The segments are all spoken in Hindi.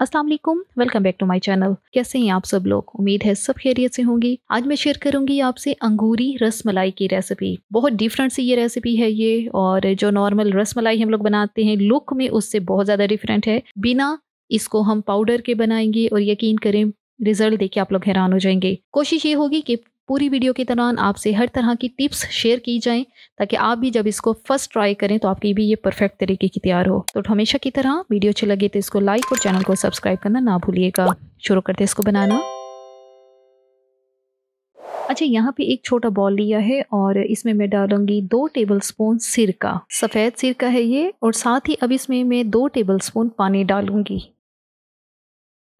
Aslam welcome back to my channel कैसे हैं आप सब लोग उम्मीद है सब खैरियत से होंगी आज मैं शेयर करूंगी आपसे अंगूरी रस मलाई की रेसिपी बहुत डिफरेंट सी ये रेसिपी है ये और जो नॉर्मल रस मलाई हम लोग बनाते हैं लुक में उससे बहुत ज़्यादा डिफरेंट है बिना इसको हम पाउडर के बनाएंगे और यकीन करें रिजल्ट देख के आप लोग हैरान हो जाएंगे कोशिश ये होगी कि पूरी वीडियो के दौरान आपसे हर तरह की टिप्स शेयर की जाएं ताकि आप भी जब इसको फर्स्ट ट्राई करें तो आपकी भी ये परफेक्ट तरीके की तैयार हो तो हमेशा की तरह वीडियो अच्छी लगे तो इसको लाइक और चैनल को सब्सक्राइब करना ना भूलिएगा शुरू करते इसको बनाना अच्छा यहाँ पे एक छोटा बॉल लिया है और इसमें मैं डालूंगी दो टेबल स्पून सिरका सफ़ेद सिरका है ये और साथ ही अब इसमें मैं दो टेबल स्पून पानी डालूंगी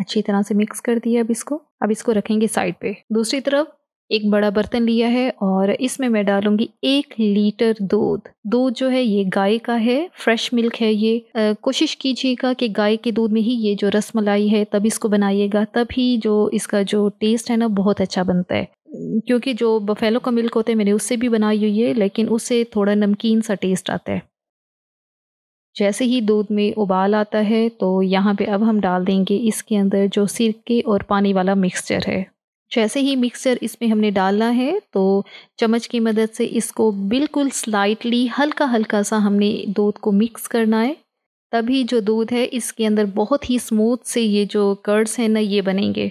अच्छी तरह से मिक्स कर दिया अब इसको अब इसको रखेंगे साइड पे दूसरी तरफ एक बड़ा बर्तन लिया है और इसमें मैं डालूंगी एक लीटर दूध दूध जो है ये गाय का है फ्रेश मिल्क है ये कोशिश कीजिएगा कि गाय के दूध में ही ये जो रस मलाई है तब इसको बनाइएगा तभी जो इसका जो टेस्ट है ना बहुत अच्छा बनता है क्योंकि जो बफेलो का मिल्क होता है मैंने उससे भी बनाई हुई है लेकिन उससे थोड़ा नमकीन सा टेस्ट आता है जैसे ही दूध में उबाल आता है तो यहाँ पे अब हम डाल देंगे इसके अंदर जो सिरके और पानी वाला मिक्सचर है जैसे ही मिक्सचर इसमें हमने डालना है तो चम्मच की मदद से इसको बिल्कुल स्लाइटली हल्का हल्का सा हमने दूध को मिक्स करना है तभी जो दूध है इसके अंदर बहुत ही स्मूथ से ये जो कर्ड्स हैं ना ये बनेंगे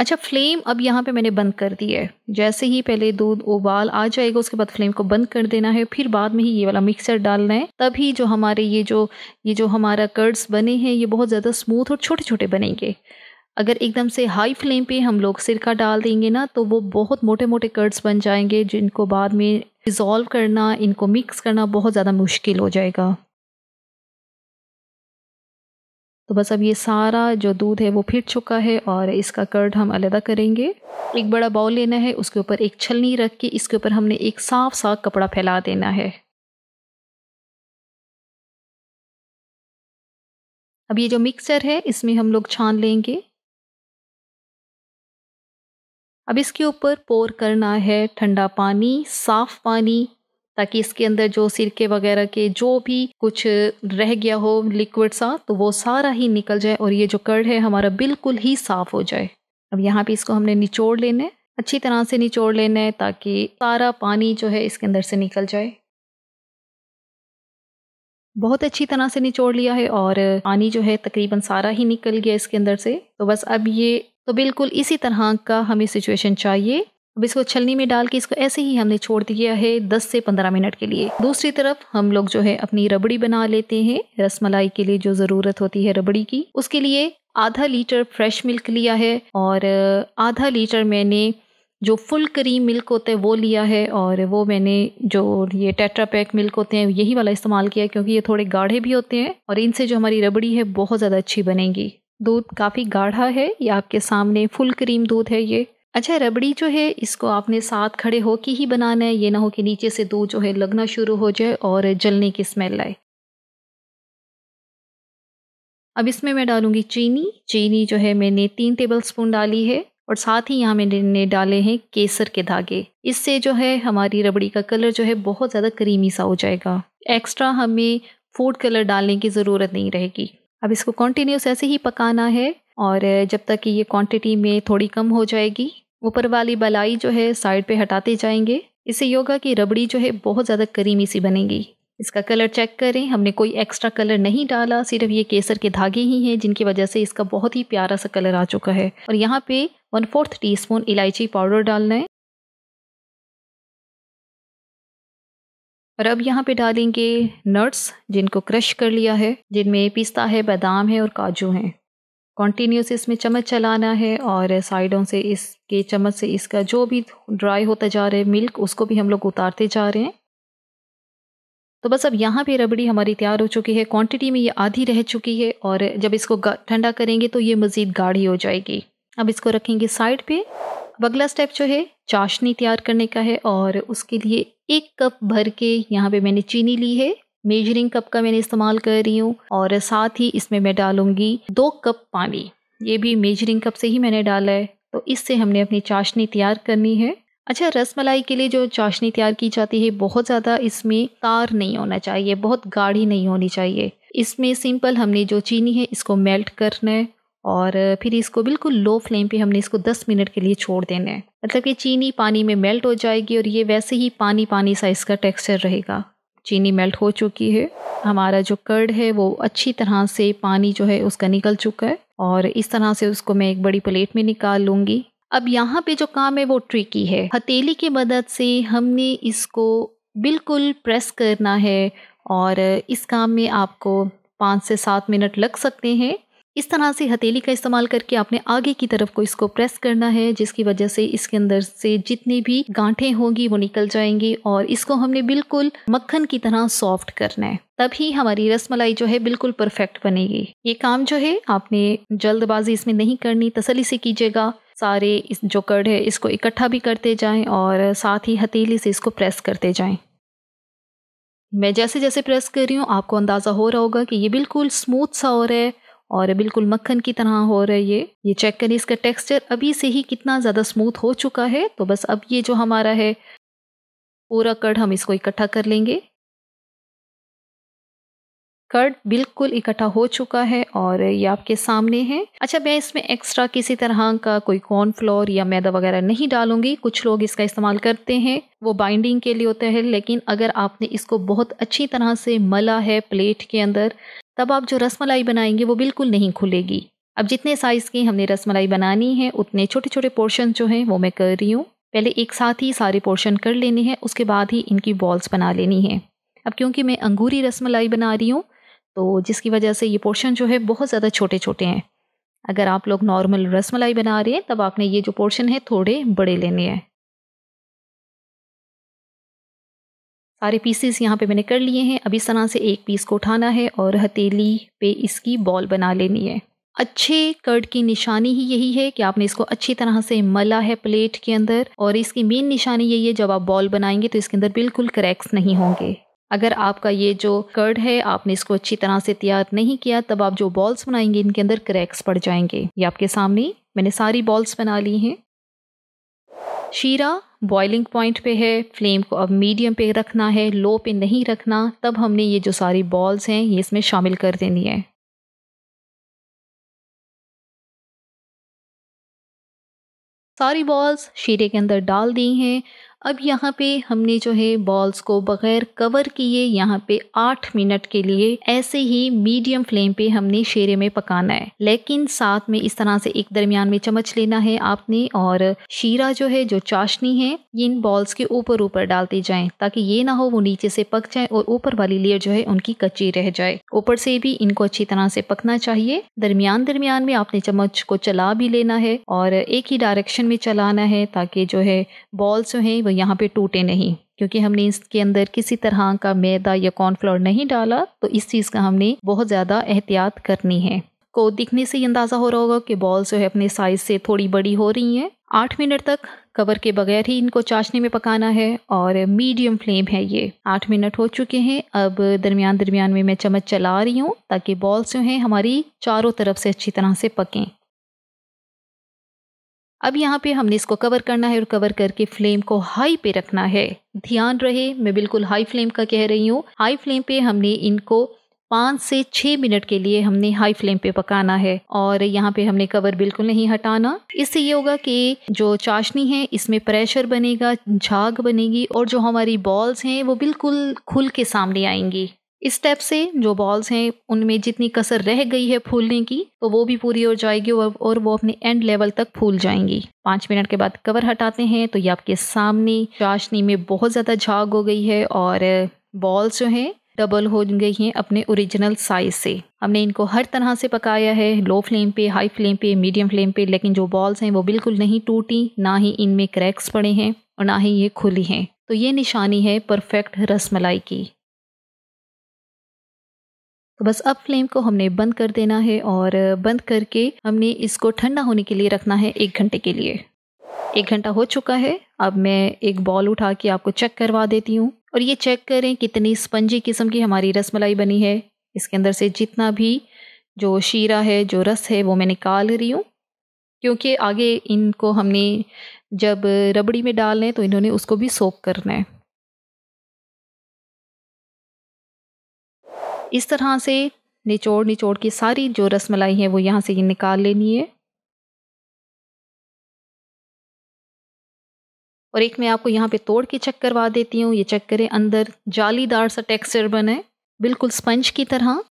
अच्छा फ्लेम अब यहाँ पे मैंने बंद कर दिया है जैसे ही पहले दूध उबाल आ जाएगा उसके बाद फ्लेम को बंद कर देना है फिर बाद में ही ये वाला मिक्सर डालना है तभी जो हमारे ये जो ये जो हमारा कर्ड्स बने हैं ये बहुत ज़्यादा स्मूथ और छोटे छोटे बनेंगे अगर एकदम से हाई फ्लेम पे हम लोग सिरका डाल देंगे ना तो वो बहुत मोटे मोटे कर्ड्स बन जाएंगे जिनको बाद में डिज़ोल्व करना इनको मिक्स करना बहुत ज़्यादा मुश्किल हो जाएगा तो बस अब ये सारा जो दूध है वो फिट चुका है और इसका कर्ड हम अलहदा करेंगे एक बड़ा बाउल लेना है उसके ऊपर एक छलनी रख के इसके ऊपर हमने एक साफ सा कपड़ा फैला देना है अब ये जो मिक्सर है इसमें हम लोग छान लेंगे अब इसके ऊपर पोर करना है ठंडा पानी साफ पानी ताकि इसके अंदर जो सिरके वगैरह के जो भी कुछ रह गया हो लिक्विड सा तो वो सारा ही निकल जाए और ये जो कर्ड है हमारा बिल्कुल ही साफ़ हो जाए अब यहाँ पे इसको हमने निचोड़ लेना है अच्छी तरह से निचोड़ लेना है ताकि सारा पानी जो है इसके अंदर से निकल जाए बहुत अच्छी तरह से निचोड़ लिया है और पानी जो है तकरीबन सारा ही निकल गया इसके अंदर से तो बस अब ये तो बिल्कुल इसी तरह का हमें सिचुएशन चाहिए अब इसको छलनी में डाल के इसको ऐसे ही हमने छोड़ दिया है 10 से 15 मिनट के लिए दूसरी तरफ हम लोग जो है अपनी रबड़ी बना लेते हैं रसमलाई के लिए जो ज़रूरत होती है रबड़ी की उसके लिए आधा लीटर फ्रेश मिल्क लिया है और आधा लीटर मैंने जो फुल क्रीम मिल्क होता है वो लिया है और वो मैंने जो ये टेट्रा पैक मिल्क होते हैं यही वाला इस्तेमाल किया क्योंकि ये थोड़े गाढ़े भी होते हैं और इनसे जो हमारी रबड़ी है बहुत ज़्यादा अच्छी बनेगी दूध काफ़ी गाढ़ा है ये आपके सामने फुल क्रीम दूध है ये अच्छा रबड़ी जो है इसको आपने साथ खड़े होके ही बनाना है ये ना हो कि नीचे से दूध जो है लगना शुरू हो जाए और जलने की स्मेल आए अब इसमें मैं डालूंगी चीनी चीनी जो है मैंने तीन टेबल स्पून डाली है और साथ ही यहाँ मैंने डाले हैं केसर के धागे इससे जो है हमारी रबड़ी का कलर जो है बहुत ज़्यादा क्रीमी सा हो जाएगा एक्स्ट्रा हमें फूड कलर डालने की ज़रूरत नहीं रहेगी अब इसको कॉन्टीन्यूस ऐसे ही पकाना है और जब तक कि ये क्वांटिटी में थोड़ी कम हो जाएगी ऊपर वाली बलाई जो है साइड पे हटाते जाएंगे इससे योगा की रबड़ी जो है बहुत ज़्यादा करीमी सी बनेगी इसका कलर चेक करें हमने कोई एक्स्ट्रा कलर नहीं डाला सिर्फ ये केसर के धागे ही हैं जिनकी वजह से इसका बहुत ही प्यारा सा कलर आ चुका है और यहाँ पे वन फोर्थ टी स्पून इलायची पाउडर डालना है और अब यहाँ पे डालेंगे नट्स जिनको क्रश कर लिया है जिनमें पिस्ता है बादाम है और काजू हैं कॉन्टीन्यूस इसमें चम्मच चलाना है और साइडों से इसके चम्मच से इसका जो भी ड्राई होता जा रहा है मिल्क उसको भी हम लोग उतारते जा रहे हैं तो बस अब यहाँ पे रबड़ी हमारी तैयार हो चुकी है क्वांटिटी में ये आधी रह चुकी है और जब इसको ठंडा करेंगे तो ये मज़ीद गाढ़ी हो जाएगी अब इसको रखेंगे साइड पे अगला स्टेप जो है चाशनी तैयार करने का है और उसके लिए एक कप भर के यहाँ पे मैंने चीनी ली है मेजरिंग कप का मैंने इस्तेमाल कर रही हूँ और साथ ही इसमें मैं डालूंगी दो कप पानी ये भी मेजरिंग कप से ही मैंने डाला है तो इससे हमने अपनी चाशनी तैयार करनी है अच्छा रस मलाई के लिए जो चाशनी तैयार की जाती है बहुत ज़्यादा इसमें तार नहीं होना चाहिए बहुत गाढ़ी नहीं होनी चाहिए इसमें सिंपल हमने जो चीनी है इसको मेल्ट करना है और फिर इसको बिल्कुल लो फ्लेम पे हमने इसको 10 मिनट के लिए छोड़ देना है मतलब कि चीनी पानी में मेल्ट हो जाएगी और ये वैसे ही पानी पानी सा इसका टेक्सचर रहेगा चीनी मेल्ट हो चुकी है हमारा जो कर्ड है वो अच्छी तरह से पानी जो है उसका निकल चुका है और इस तरह से उसको मैं एक बड़ी प्लेट में निकाल लूँगी अब यहाँ पे जो काम है वो ट्रिकी है हथेली की मदद से हमने इसको बिल्कुल प्रेस करना है और इस काम में आपको पाँच से सात मिनट लग सकते हैं इस तरह से हथेली का इस्तेमाल करके आपने आगे की तरफ को इसको प्रेस करना है जिसकी वजह से इसके अंदर से जितनी भी गांठे होंगी वो निकल जाएंगी और इसको हमने बिल्कुल मक्खन की तरह सॉफ्ट करना है तभी हमारी रसमलाई जो है बिल्कुल परफेक्ट बनेगी ये काम जो है आपने जल्दबाजी इसमें नहीं करनी तसली से कीजिएगा सारे इस जो कड़ है इसको इकट्ठा भी करते जाएं और साथ ही हथेली से इसको प्रेस करते जाएं मैं जैसे जैसे प्रेस कर रही हूँ आपको अंदाज़ा हो रहा होगा कि ये बिल्कुल स्मूथ सा हो रहा है और बिल्कुल मक्खन की तरह हो रहा है ये ये चेक करें इसका टेक्सचर अभी से ही कितना ज़्यादा स्मूथ हो चुका है तो बस अब ये जो हमारा है पूरा कर्ड हम इसको इकट्ठा कर लेंगे कर्ड बिल्कुल इकट्ठा हो चुका है और ये आपके सामने है अच्छा मैं इसमें एक्स्ट्रा किसी तरह का कोई कॉर्नफ्लोर या मैदा वगैरह नहीं डालूंगी कुछ लोग इसका इस्तेमाल करते हैं वो बाइंडिंग के लिए होता है लेकिन अगर आपने इसको बहुत अच्छी तरह से मला है प्लेट के अंदर तब आप जो रस मलाई बनाएंगे वो बिल्कुल नहीं खुलेगी अब जितने साइज़ की हमने रस मलाई बनानी है उतने छोटे छोटे पोर्शन जो हैं वो मैं कर रही हूँ पहले एक साथ ही सारे पोर्शन कर लेने हैं उसके बाद ही इनकी बॉल्स बना लेनी है अब क्योंकि मैं अंगूरी रस मलाई बना रही हूँ तो जिसकी वजह से ये पोर्शन जो है बहुत ज़्यादा छोटे छोटे हैं अगर आप लोग नॉर्मल रस मलाई बना रहे हैं तब आपने ये जो पोर्शन है थोड़े बड़े लेने हैं सारे पीसेस यहाँ पे मैंने कर लिए हैं अब इस तरह से एक पीस को उठाना है और हथेली पे इसकी बॉल बना लेनी है अच्छे कर्ड की निशानी ही यही है कि आपने इसको अच्छी तरह से मला है प्लेट के अंदर और इसकी मेन निशानी यही है जब आप बॉल बनाएंगे तो इसके अंदर बिल्कुल क्रैक्स नहीं होंगे अगर आपका ये जो कर्ड है आपने इसको अच्छी तरह से तैयार नहीं किया तब आप जो बॉल्स बनाएंगे इनके अंदर क्रैक्स पड़ जाएंगे ये आपके सामने मैंने सारी बॉल्स बना ली हैं शीरा बॉइलिंग पॉइंट पे है फ्लेम को अब मीडियम पे रखना है लो पे नहीं रखना तब हमने ये जो सारी बॉल्स हैं ये इसमें शामिल कर देनी है सारी बॉल्स शीरे के अंदर डाल दी हैं अब यहाँ पे हमने जो है बॉल्स को बगैर कवर किए यहाँ पे आठ मिनट के लिए ऐसे ही मीडियम फ्लेम पे हमने शेरे में पकाना है लेकिन साथ में इस तरह से एक दरमियान में चम्मच लेना है आपने और शीरा जो है जो चाशनी है ये इन बॉल्स के ऊपर ऊपर डालते जाएं ताकि ये ना हो वो नीचे से पक जाए और ऊपर वाली लेयर जो है उनकी कच्ची रह जाए ऊपर से भी इनको अच्छी तरह से पकना चाहिए दरमियान दरमियान में आपने चम्मच को चला भी लेना है और एक ही डायरेक्शन में चलाना है ताकि जो है बॉल्स जो है यहाँ पे टूटे नहीं क्योंकि हमने इसके अंदर किसी तरह का मैदा या कॉर्नफ्लोर नहीं डाला तो इस चीज़ का हमने बहुत ज़्यादा एहतियात करनी है को दिखने से ही अंदाज़ा हो रहा होगा कि बॉल्स जो है अपने साइज़ से थोड़ी बड़ी हो रही हैं आठ मिनट तक कवर के बगैर ही इनको चाशनी में पकाना है और मीडियम फ्लेम है ये आठ मिनट हो चुके हैं अब दरमियान दरमियान में मैं चम्मच चला रही हूँ ताकि बॉल्स जो हैं हमारी चारों तरफ से अच्छी तरह से पकें अब यहाँ पे हमने इसको कवर करना है और कवर करके फ्लेम को हाई पे रखना है ध्यान रहे मैं बिल्कुल हाई फ्लेम का कह रही हूँ हाई फ्लेम पे हमने इनको पाँच से छः मिनट के लिए हमने हाई फ्लेम पे पकाना है और यहाँ पे हमने कवर बिल्कुल नहीं हटाना इससे ये होगा कि जो चाशनी है इसमें प्रेशर बनेगा झाग बनेगी और जो हमारी बॉल्स हैं वो बिल्कुल खुल के सामने आएंगी इस स्टेप से जो बॉल्स हैं उनमें जितनी कसर रह गई है फूलने की तो वो भी पूरी हो जाएगी और वो अपने एंड लेवल तक फूल जाएंगी पाँच मिनट के बाद कवर हटाते हैं तो ये आपके सामने चाशनी में बहुत ज़्यादा झाग हो गई है और बॉल्स जो हैं डबल हो गई हैं अपने ओरिजिनल साइज से हमने इनको हर तरह से पकाया है लो फ्लेम पे हाई फ्लेम पे मीडियम फ्लेम पे लेकिन जो बॉल्स हैं वो बिल्कुल नहीं टूटी ना ही इनमें क्रैक्स पड़े हैं और ना ही ये खुली हैं तो ये निशानी है परफेक्ट रसमलाई की तो बस अब फ्लेम को हमने बंद कर देना है और बंद करके हमने इसको ठंडा होने के लिए रखना है एक घंटे के लिए एक घंटा हो चुका है अब मैं एक बॉल उठा के आपको चेक करवा देती हूँ और ये चेक करें कितनी स्पंजी किस्म की हमारी रसमलाई बनी है इसके अंदर से जितना भी जो शीरा है जो रस है वो मैं निकाल रही हूँ क्योंकि आगे इनको हमने जब रबड़ी में डालना है तो इन्होंने उसको भी सोप करना है इस तरह से निचोड़ निचोड़ की सारी जो रस मलाई है वो यहाँ से ये निकाल लेनी है और एक मैं आपको यहाँ पे तोड़ के चेक करवा देती हूँ ये चेक करें अंदर जालीदार सा टेक्सचर बने बिल्कुल स्पंज की तरह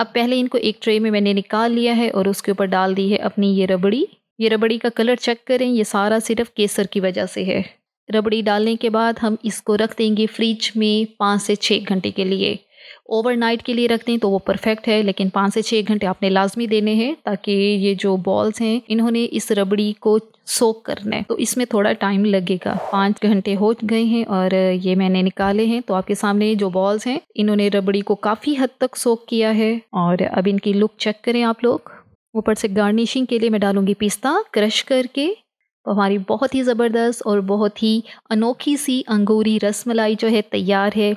अब पहले इनको एक ट्रे में मैंने निकाल लिया है और उसके ऊपर डाल दी है अपनी ये रबड़ी ये रबड़ी का कलर चेक करें ये सारा सिर्फ केसर की वजह से है रबड़ी डालने के बाद हम इसको रख देंगे फ्रिज में पाँच से छः घंटे के लिए ओवरनाइट के लिए रख दें तो वो परफेक्ट है लेकिन पाँच से छः घंटे आपने लाजमी देने हैं ताकि ये जो बॉल्स हैं इन्होंने इस रबड़ी को सोक करना है तो इसमें थोड़ा टाइम लगेगा पाँच घंटे हो गए हैं और ये मैंने निकाले हैं तो आपके सामने जो बॉल्स हैं इन्होंने रबड़ी को काफ़ी हद तक सोक किया है और अब इनकी लुक चेक करें आप लोग ऊपर से गार्निशिंग के लिए मैं डालूंगी पिस्ता क्रश करके तो हमारी बहुत ही ज़बरदस्त और बहुत ही अनोखी सी अंगूरी रस मलाई जो है तैयार है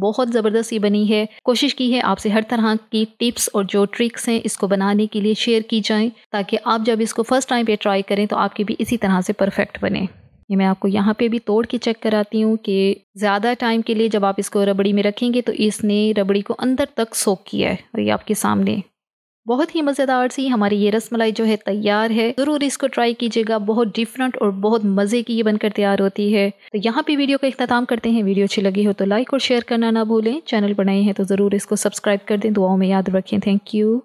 बहुत ज़बरदस्त ये बनी है कोशिश की है आपसे हर तरह की टिप्स और जो ट्रिक्स हैं इसको बनाने के लिए शेयर की जाएं ताकि आप जब इसको फर्स्ट टाइम पे ट्राई करें तो आपकी भी इसी तरह से परफेक्ट बने ये मैं आपको यहाँ पे भी तोड़ के चेक कराती हूँ कि ज़्यादा टाइम के लिए जब आप इसको रबड़ी में रखेंगे तो इसने रबड़ी को अंदर तक सोख किया है और ये आपके सामने बहुत ही मज़ेदार सी हमारी ये रसमलाई जो है तैयार है ज़रूर इसको ट्राई कीजिएगा बहुत डिफरेंट और बहुत मज़े की ये बनकर तैयार होती है तो यहाँ पे वीडियो का इख्ताम करते हैं वीडियो अच्छी लगी हो तो लाइक और शेयर करना ना भूलें चैनल बनाए हैं तो ज़रूर इसको सब्सक्राइब कर दें दुआओं में याद रखें थैंक यू